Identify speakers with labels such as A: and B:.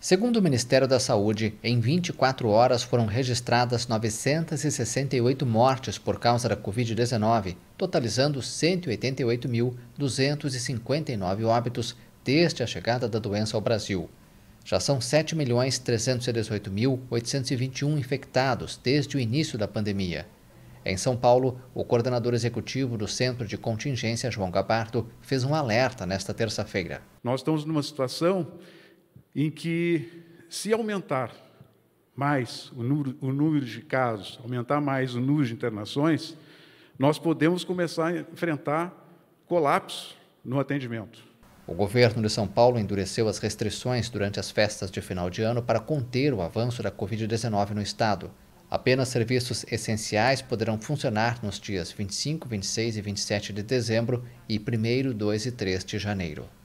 A: Segundo o Ministério da Saúde, em 24 horas foram registradas 968 mortes por causa da Covid-19, totalizando 188.259 óbitos desde a chegada da doença ao Brasil. Já são 7.318.821 infectados desde o início da pandemia. Em São Paulo, o coordenador executivo do Centro de Contingência, João Gabardo, fez um alerta nesta terça-feira.
B: Nós estamos numa situação em que, se aumentar mais o número, o número de casos, aumentar mais o número de internações, nós podemos começar a enfrentar colapso
A: no atendimento. O governo de São Paulo endureceu as restrições durante as festas de final de ano para conter o avanço da Covid-19 no estado. Apenas serviços essenciais poderão funcionar nos dias 25, 26 e 27 de dezembro e 1, 2 e 3 de janeiro.